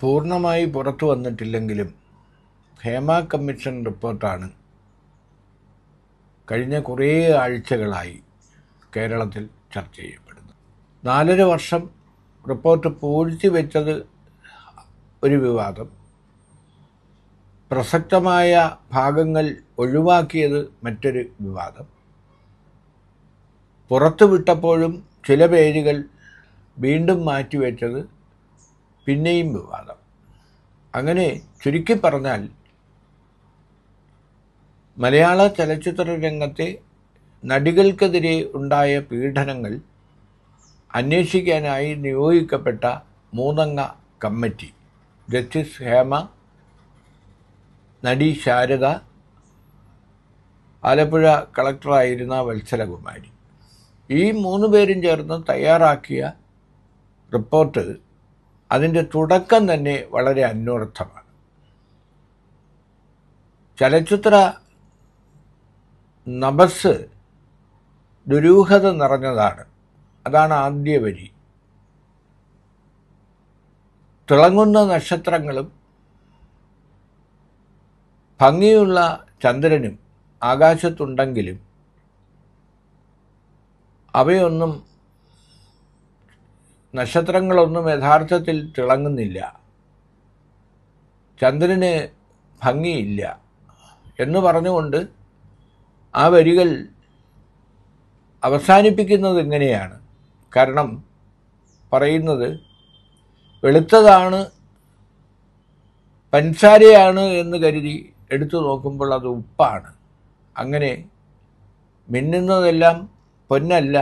പൂർണ്ണമായി പുറത്തു വന്നിട്ടില്ലെങ്കിലും ഹേമ കമ്മീഷൻ റിപ്പോർട്ടാണ് കഴിഞ്ഞ കുറേ ആഴ്ചകളായി കേരളത്തിൽ ചർച്ച ചെയ്യപ്പെടുന്നത് നാലര വർഷം റിപ്പോർട്ട് വെച്ചത് ഒരു വിവാദം പ്രസക്തമായ ഭാഗങ്ങൾ ഒഴിവാക്കിയത് മറ്റൊരു വിവാദം പുറത്തുവിട്ടപ്പോഴും ചില പേരുകൾ വീണ്ടും മാറ്റിവെച്ചത് പിന്നെയും വിവാദം അങ്ങനെ ചുരുക്കി പറഞ്ഞാൽ മലയാള ചലച്ചിത്ര രംഗത്തെ നടികൾക്കെതിരെ ഉണ്ടായ പീഡനങ്ങൾ അന്വേഷിക്കാനായി നിയോഗിക്കപ്പെട്ട മൂന്നംഗ കമ്മിറ്റി ജസ്റ്റിസ് ഹേമ നടി ശാരദ ആലപ്പുഴ കളക്ടറായിരുന്ന വത്സലകുമാരി ഈ മൂന്ന് പേരും ചേർന്ന് തയ്യാറാക്കിയ റിപ്പോർട്ട് അതിൻ്റെ തുടക്കം തന്നെ വളരെ അന്വർത്ഥമാണ് ചലച്ചിത്ര നബസ് ദുരൂഹത നിറഞ്ഞതാണ് അതാണ് ആദ്യ വരി തിളങ്ങുന്ന നക്ഷത്രങ്ങളും ഭംഗിയുള്ള ചന്ദ്രനും ആകാശത്തുണ്ടെങ്കിലും അവയൊന്നും നക്ഷത്രങ്ങളൊന്നും യഥാർത്ഥത്തിൽ തിളങ്ങുന്നില്ല ചന്ദ്രന് ഭംഗിയില്ല എന്ന് പറഞ്ഞുകൊണ്ട് ആ വരികൾ അവസാനിപ്പിക്കുന്നത് എങ്ങനെയാണ് കാരണം പറയുന്നത് വെളുത്തതാണ് പൻസാരയാണ് എന്ന് കരുതി എടുത്തു നോക്കുമ്പോൾ അത് ഉപ്പാണ് അങ്ങനെ മിന്നുന്നതെല്ലാം പൊന്നല്ല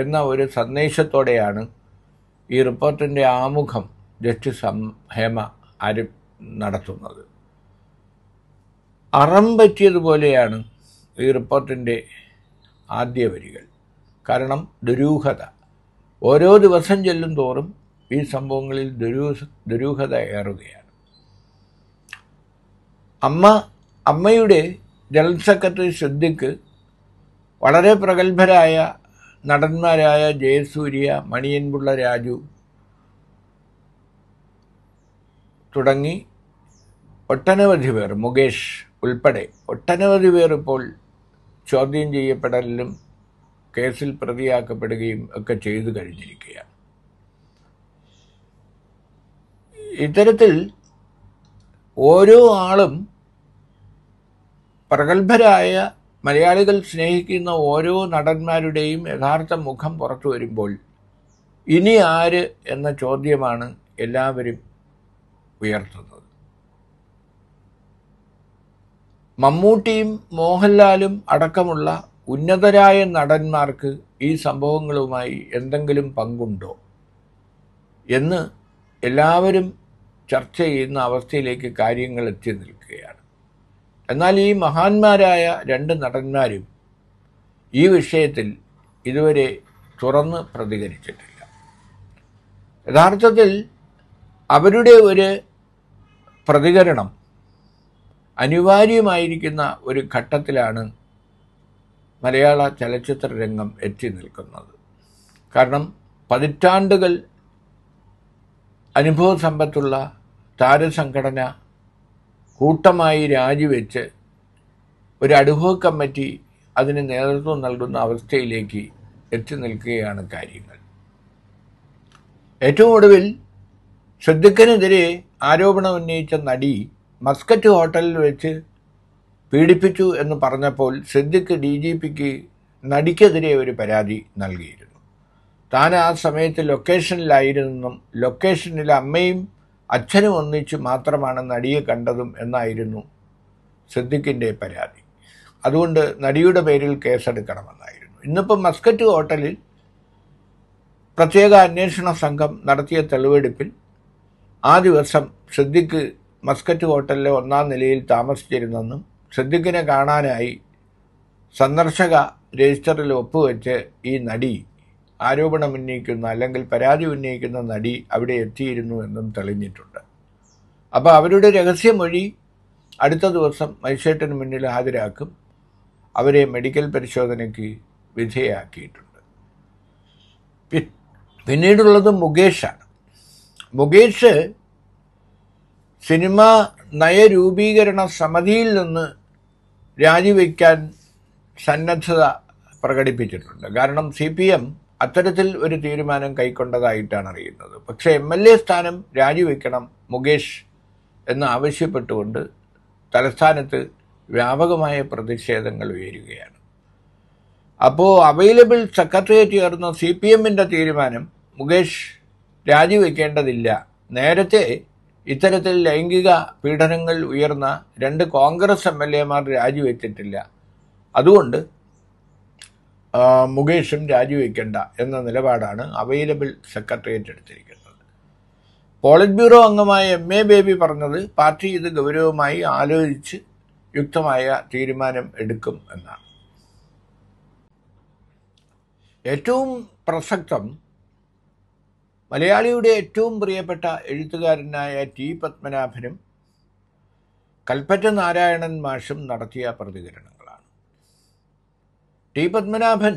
എന്ന ഒരു സന്ദേശത്തോടെയാണ് ഈ റിപ്പോർട്ടിൻ്റെ ആമുഖം ജസ്റ്റിസ് ഹേമ ആരിഫ് നടത്തുന്നത് അറം പറ്റിയതുപോലെയാണ് ഈ റിപ്പോർട്ടിൻ്റെ ആദ്യ വരികൾ കാരണം ദുരൂഹത ഓരോ ദിവസം ചെല്ലും തോറും ഈ സംഭവങ്ങളിൽ ദുരൂ ദുരൂഹത ഏറുകയാണ് അമ്മ അമ്മയുടെ ജനറൽ സെക്രട്ടറി ശ്രദ്ധിക്ക് വളരെ പ്രഗത്ഭരായ നടന്മാരായ ജയസൂര്യ മണിയൻപിള്ള രാജു തുടങ്ങി ഒട്ടനവധി പേർ മുകേഷ് ഉൾപ്പെടെ ഒട്ടനവധി പേർ ഇപ്പോൾ ചോദ്യം ചെയ്യപ്പെടലിലും കേസിൽ പ്രതിയാക്കപ്പെടുകയും ഒക്കെ ചെയ്തു കഴിഞ്ഞിരിക്കുകയാണ് ഇത്തരത്തിൽ ഓരോ ആളും പ്രഗത്ഭരായ മലയാളികൾ സ്നേഹിക്കുന്ന ഓരോ നടന്മാരുടെയും യഥാർത്ഥ മുഖം പുറത്തു വരുമ്പോൾ ഇനി ആര് എന്ന ചോദ്യമാണ് എല്ലാവരും ഉയർത്തുന്നത് മമ്മൂട്ടിയും മോഹൻലാലും അടക്കമുള്ള ഉന്നതരായ നടന്മാർക്ക് ഈ സംഭവങ്ങളുമായി എന്തെങ്കിലും പങ്കുണ്ടോ എന്ന് എല്ലാവരും ചർച്ച ചെയ്യുന്ന അവസ്ഥയിലേക്ക് കാര്യങ്ങൾ എത്തി നിൽക്കും എന്നാൽ ഈ മഹാന്മാരായ രണ്ട് നടന്മാരും ഈ വിഷയത്തിൽ ഇതുവരെ തുറന്ന് പ്രതികരിച്ചിട്ടില്ല യഥാർത്ഥത്തിൽ അവരുടെ ഒരു പ്രതികരണം അനിവാര്യമായിരിക്കുന്ന ഒരു ഘട്ടത്തിലാണ് മലയാള ചലച്ചിത്ര രംഗം എത്തി നിൽക്കുന്നത് കാരണം പതിറ്റാണ്ടുകൾ അനുഭവ സമ്പത്തുള്ള താരസംഘടന കൂട്ടമായി രാജിവെച്ച് ഒരു അഡ്ഹോക് കമ്മിറ്റി അതിന് നേതൃത്വം നൽകുന്ന അവസ്ഥയിലേക്ക് എത്തി നിൽക്കുകയാണ് കാര്യങ്ങൾ ഏറ്റവും ഒടുവിൽ ശ്രദ്ധിക്കനെതിരെ ആരോപണം ഉന്നയിച്ച നടി മസ്കറ്റ് ഹോട്ടലിൽ വെച്ച് പീഡിപ്പിച്ചു എന്ന് പറഞ്ഞപ്പോൾ സിദ്ദിഖ് ഡി ജി പിക്ക് നടിക്കെതിരെ ഒരു പരാതി നൽകിയിരുന്നു താൻ ആ സമയത്ത് ലൊക്കേഷനിലായിരുന്നെന്നും ലൊക്കേഷനിൽ അമ്മയും അച്ഛനും ഒന്നിച്ച് മാത്രമാണ് നടിയെ കണ്ടതും എന്നായിരുന്നു സിദ്ദിഖിൻ്റെ പരാതി അതുകൊണ്ട് നടിയുടെ പേരിൽ കേസെടുക്കണമെന്നായിരുന്നു ഇന്നിപ്പോൾ മസ്കറ്റ് ഹോട്ടലിൽ പ്രത്യേക അന്വേഷണ സംഘം നടത്തിയ തെളിവെടുപ്പിൽ ആ ദിവസം സിദ്ദിഖ് മസ്കറ്റ് ഹോട്ടലിലെ ഒന്നാം നിലയിൽ താമസിച്ചിരുന്നെന്നും സിദ്ദിഖിനെ കാണാനായി സന്ദർശക രജിസ്റ്ററിൽ ഒപ്പുവെച്ച് ഈ നടി ആരോപണം ഉന്നയിക്കുന്ന അല്ലെങ്കിൽ പരാതി ഉന്നയിക്കുന്ന നടി അവിടെ എത്തിയിരുന്നു എന്നും തെളിഞ്ഞിട്ടുണ്ട് അപ്പോൾ അവരുടെ രഹസ്യമൊഴി അടുത്ത ദിവസം മജിസ്ട്രേറ്റിന് മുന്നിൽ ഹാജരാക്കും അവരെ മെഡിക്കൽ പരിശോധനയ്ക്ക് വിധേയാക്കിയിട്ടുണ്ട് പിന്നീടുള്ളത് മുകേഷാണ് മുകേഷ് സിനിമ നയരൂപീകരണ സമിതിയിൽ നിന്ന് രാജിവെക്കാൻ സന്നദ്ധത പ്രകടിപ്പിച്ചിട്ടുണ്ട് കാരണം സി പി എം അത്തരത്തിൽ ഒരു തീരുമാനം കൈക്കൊണ്ടതായിട്ടാണ് അറിയുന്നത് പക്ഷേ എം എൽ എ സ്ഥാനം രാജിവെക്കണം മുകേഷ് എന്ന് ആവശ്യപ്പെട്ടുകൊണ്ട് തലസ്ഥാനത്ത് വ്യാപകമായ പ്രതിഷേധങ്ങൾ ഉയരുകയാണ് അപ്പോൾ അവൈലബിൾ സെക്രട്ടേറിയറ്റ് ചേർന്ന സി പി എമ്മിൻ്റെ തീരുമാനം മുകേഷ് രാജിവെക്കേണ്ടതില്ല നേരത്തെ ഇത്തരത്തിൽ ലൈംഗിക പീഡനങ്ങൾ ഉയർന്ന രണ്ട് കോൺഗ്രസ് എം എൽ എമാർ രാജിവെച്ചിട്ടില്ല അതുകൊണ്ട് മുകേഷും രാജിവെക്കേണ്ട എന്ന നിലപാടാണ് അവൈലബിൾ സെക്രട്ടേറിയറ്റ് എടുത്തിരിക്കുന്നത് പോളിറ്റ് ബ്യൂറോ അംഗമായ എം എ ബേബി പറഞ്ഞത് പാർട്ടി ഇത് ഗൗരവമായി ആലോചിച്ച് യുക്തമായ തീരുമാനം എടുക്കും എന്നാണ് ഏറ്റവും പ്രസക്തം മലയാളിയുടെ ഏറ്റവും പ്രിയപ്പെട്ട എഴുത്തുകാരനായ ടി പത്മനാഭനും കൽപ്പറ്റ നാരായണൻ മാഷും നടത്തിയ പ്രതികരണങ്ങൾ ടി പത്മനാഭൻ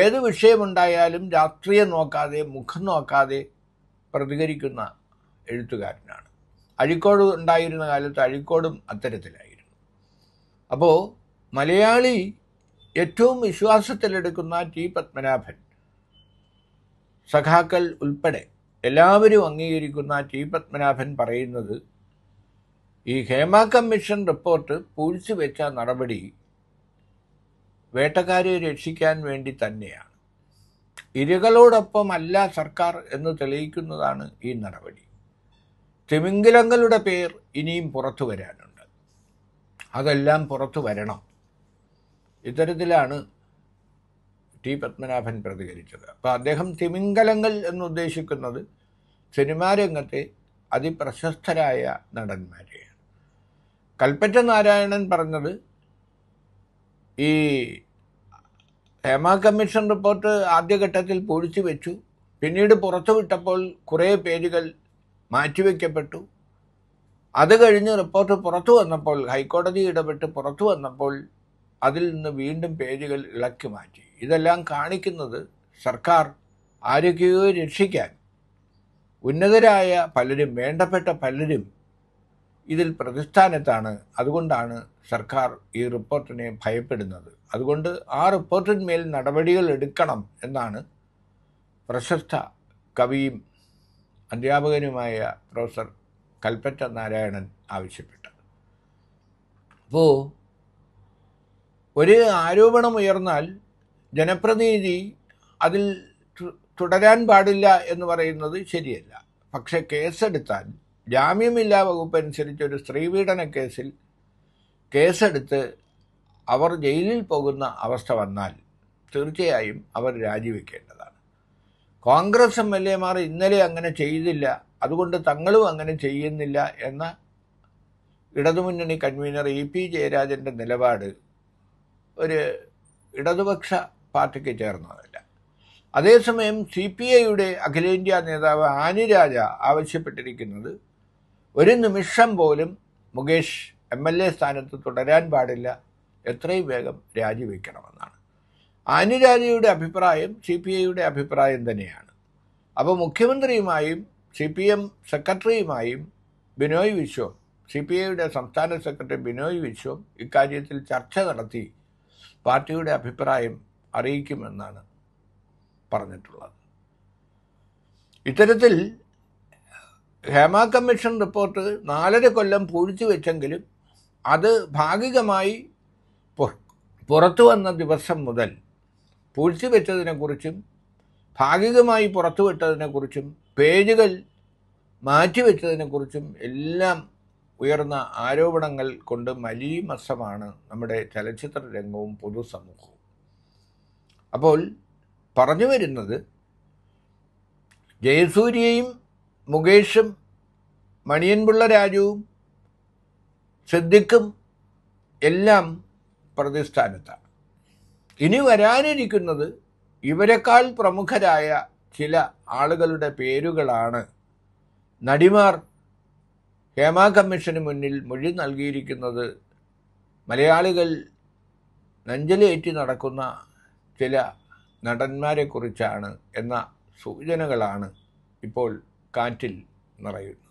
ഏത് വിഷയമുണ്ടായാലും രാഷ്ട്രീയം നോക്കാതെ മുഖം നോക്കാതെ പ്രതികരിക്കുന്ന എഴുത്തുകാരനാണ് അഴിക്കോട് ഉണ്ടായിരുന്ന കാലത്ത് അഴിക്കോടും അത്തരത്തിലായിരുന്നു അപ്പോൾ മലയാളി ഏറ്റവും വിശ്വാസത്തിലെടുക്കുന്ന ടി പത്മനാഭൻ സഖാക്കൾ ഉൾപ്പെടെ എല്ലാവരും അംഗീകരിക്കുന്ന ടി പത്മനാഭൻ പറയുന്നത് ഈ ഹേമ കമ്മീഷൻ റിപ്പോർട്ട് പൂഴ്ച്ചുവെച്ച നടപടി വേട്ടക്കാരെ രക്ഷിക്കാൻ വേണ്ടി തന്നെയാണ് അല്ല സർക്കാർ എന്ന് തെളിയിക്കുന്നതാണ് ഈ നടപടി തിമിംഗിലങ്ങളുടെ പേർ ഇനിയും പുറത്തു വരാനുണ്ട് അതെല്ലാം പുറത്തു വരണം ഇത്തരത്തിലാണ് ടി പത്മനാഭൻ പ്രതികരിച്ചത് അപ്പോൾ അദ്ദേഹം തിമിംഗലങ്ങൾ എന്നുദ്ദേശിക്കുന്നത് സിനിമാ രംഗത്തെ അതിപ്രശസ്തരായ നടന്മാരെയാണ് കൽപ്പറ്റ നാരായണൻ പറഞ്ഞത് ഈ ഹേമ കമ്മീഷൻ റിപ്പോർട്ട് ആദ്യഘട്ടത്തിൽ പൊഴിച്ചു വെച്ചു പിന്നീട് പുറത്തുവിട്ടപ്പോൾ കുറേ പേജുകൾ മാറ്റിവെക്കപ്പെട്ടു അത് കഴിഞ്ഞ് റിപ്പോർട്ട് പുറത്തു വന്നപ്പോൾ ഹൈക്കോടതി ഇടപെട്ട് പുറത്തു വന്നപ്പോൾ അതിൽ നിന്ന് വീണ്ടും പേജുകൾ ഇളക്കി മാറ്റി ഇതെല്ലാം കാണിക്കുന്നത് സർക്കാർ ആരോഗ്യയോ രക്ഷിക്കാൻ ഉന്നതരായ പലരും വേണ്ടപ്പെട്ട പലരും ഇതിൽ പ്രതിസ്ഥാനത്താണ് അതുകൊണ്ടാണ് സർക്കാർ ഈ റിപ്പോർട്ടിനെ ഭയപ്പെടുന്നത് അതുകൊണ്ട് ആ റിപ്പോർട്ടിന്മേൽ നടപടികൾ എടുക്കണം എന്നാണ് പ്രശസ്ത കവിയും അധ്യാപകനുമായ പ്രൊഫസർ കൽപ്പറ്റ നാരായണൻ ആവശ്യപ്പെട്ടത് അപ്പോൾ ഒരു ആരോപണം ഉയർന്നാൽ ജനപ്രതിനിധി അതിൽ തുടരാൻ പാടില്ല എന്ന് പറയുന്നത് ശരിയല്ല പക്ഷേ കേസെടുത്താൽ ജാമ്യമില്ലാ വകുപ്പനുസരിച്ച് ഒരു സ്ത്രീപീഡന കേസിൽ കേസെടുത്ത് അവർ ജയിലിൽ പോകുന്ന അവസ്ഥ വന്നാൽ തീർച്ചയായും അവർ രാജിവെക്കേണ്ടതാണ് കോൺഗ്രസ് എം എൽ എമാർ ഇന്നലെ അങ്ങനെ ചെയ്തില്ല അതുകൊണ്ട് തങ്ങളും അങ്ങനെ ചെയ്യുന്നില്ല എന്ന ഇടതുമുന്നണി കൺവീനർ ഇ പി ജയരാജൻ്റെ നിലപാട് ഒരു ഇടതുപക്ഷ പാർട്ടിക്ക് ചേർന്നതല്ല അതേസമയം സി പി ഐയുടെ അഖിലേന്ത്യാ നേതാവ് ആനിരാജ ആവശ്യപ്പെട്ടിരിക്കുന്നത് ഒരു നിമിഷം പോലും മുകേഷ് എം എൽ എ സ്ഥാനത്ത് തുടരാൻ പാടില്ല എത്രയും വേഗം രാജിവെക്കണമെന്നാണ് അനുരാജയുടെ അഭിപ്രായം സി പി ഐയുടെ അഭിപ്രായം തന്നെയാണ് അപ്പോൾ മുഖ്യമന്ത്രിയുമായും സി പി എം സെക്രട്ടറിയുമായും ബിനോയ് വിശ്വം സി പി ഐയുടെ സംസ്ഥാന സെക്രട്ടറി ബിനോയ് വിശ്വം ഇക്കാര്യത്തിൽ ചർച്ച നടത്തി പാർട്ടിയുടെ അഭിപ്രായം അറിയിക്കുമെന്നാണ് പറഞ്ഞിട്ടുള്ളത് ഇത്തരത്തിൽ ഹേമ കമ്മീഷൻ റിപ്പോർട്ട് നാലര കൊല്ലം വെച്ചെങ്കിലും അത് ഭാഗികമായി പുറത്തു വന്ന ദിവസം മുതൽ വെച്ചതിനെക്കുറിച്ചും ഭാഗികമായി പുറത്തുവിട്ടതിനെക്കുറിച്ചും പേജുകൾ മാറ്റിവെച്ചതിനെക്കുറിച്ചും എല്ലാം ഉയർന്ന ആരോപണങ്ങൾ കൊണ്ട് മലീമസമാണ് നമ്മുടെ ചലച്ചിത്ര രംഗവും പൊതുസമൂഹവും അപ്പോൾ പറഞ്ഞു വരുന്നത് ജയസൂര്യയും മുകേഷും മണിയൻപിള്ള രാജുവും ശ്രദ്ധിക്കും എല്ലാം പ്രതിസ്ഥാനത്താണ് ഇനി വരാനിരിക്കുന്നത് ഇവരെക്കാൾ പ്രമുഖരായ ചില ആളുകളുടെ പേരുകളാണ് നടിമാർ ഹേമ കമ്മീഷന് മുന്നിൽ മൊഴി നൽകിയിരിക്കുന്നത് മലയാളികൾ നെഞ്ചലേറ്റി നടക്കുന്ന ചില നടന്മാരെക്കുറിച്ചാണ് എന്ന സൂചനകളാണ് ഇപ്പോൾ കാറ്റിൽ നിറയുന്നത്